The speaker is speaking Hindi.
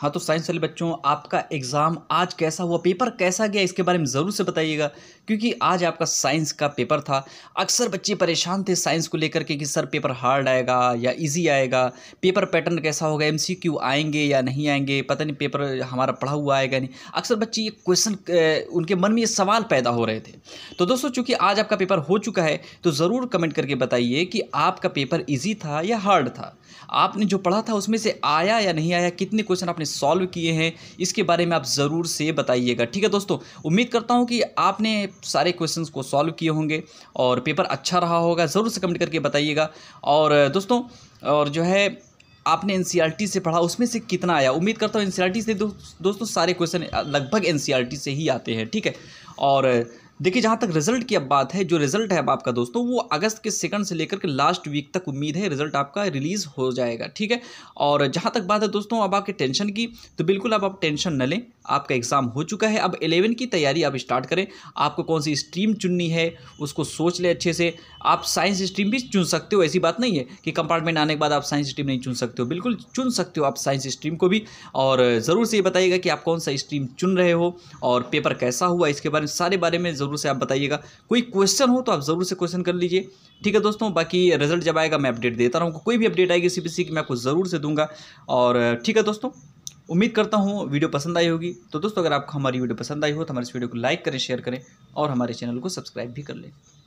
हाँ तो साइंस वाले बच्चों आपका एग्ज़ाम आज कैसा हुआ पेपर कैसा गया इसके बारे में ज़रूर से बताइएगा क्योंकि आज आपका साइंस का पेपर था अक्सर बच्चे परेशान थे साइंस को लेकर के कि सर पेपर हार्ड आएगा या इजी आएगा पेपर पैटर्न कैसा होगा एमसीक्यू आएंगे या नहीं आएंगे पता नहीं पेपर हमारा पढ़ा हुआ आएगा नहीं अक्सर बच्चे ये क्वेश्चन उनके मन में ये सवाल पैदा हो रहे थे तो दोस्तों चूँकि आज आपका पेपर हो चुका है तो ज़रूर कमेंट करके बताइए कि आपका पेपर ईजी था या हार्ड था आपने जो पढ़ा था उसमें से आया या नहीं आया कितने क्वेश्चन आपने सॉल्व किए हैं इसके बारे में आप ज़रूर से बताइएगा ठीक है दोस्तों उम्मीद करता हूँ कि आपने सारे क्वेश्चन को सॉल्व किए होंगे और पेपर अच्छा रहा होगा ज़रूर से कमेंट करके बताइएगा और दोस्तों और जो है आपने एन e से पढ़ा उसमें से कितना आया उम्मीद करता हूँ एन e से दो, दोस्तों सारे क्वेश्चन लगभग एन e से ही आते हैं ठीक है और देखिए जहाँ तक रिजल्ट की अब बात है जो रिजल्ट है अब आपका दोस्तों वो अगस्त के सेकंड से लेकर के लास्ट वीक तक उम्मीद है रिजल्ट आपका रिलीज हो जाएगा ठीक है और जहाँ तक बात है दोस्तों अब आपके टेंशन की तो बिल्कुल अब आप टेंशन न लें आपका एग्ज़ाम हो चुका है अब एलेवन की तैयारी आप स्टार्ट करें आपको कौन सी स्ट्रीम चुननी है उसको सोच लें अच्छे से आप साइंस स्ट्रीम भी चुन सकते हो ऐसी बात नहीं है कि कंपार्टमेंट आने के बाद आप साइंस स्ट्रीम नहीं चुन सकते हो बिल्कुल चुन सकते हो आप साइंस स्ट्रीम को भी और ज़रूर से ये बताइएगा कि आप कौन सा स्ट्रीम चुन रहे हो और पेपर कैसा हुआ इसके बारे में सारे बारे में ज़रूर से आप बताइएगा कोई क्वेश्चन हो तो आप ज़रूर से क्वेश्चन कर लीजिए ठीक है दोस्तों बाकी रिजल्ट जब आएगा मैं अपडेट देता रहूँगा कोई भी अपडेट आएगी सी की मैं आपको ज़रूर से दूंगा और ठीक है दोस्तों उम्मीद करता हूँ वीडियो पसंद आई होगी तो दोस्तों अगर आपको हमारी वीडियो पसंद आई हो तो हमारे इस वीडियो को लाइक करें शेयर करें और हमारे चैनल को सब्सक्राइब भी कर लें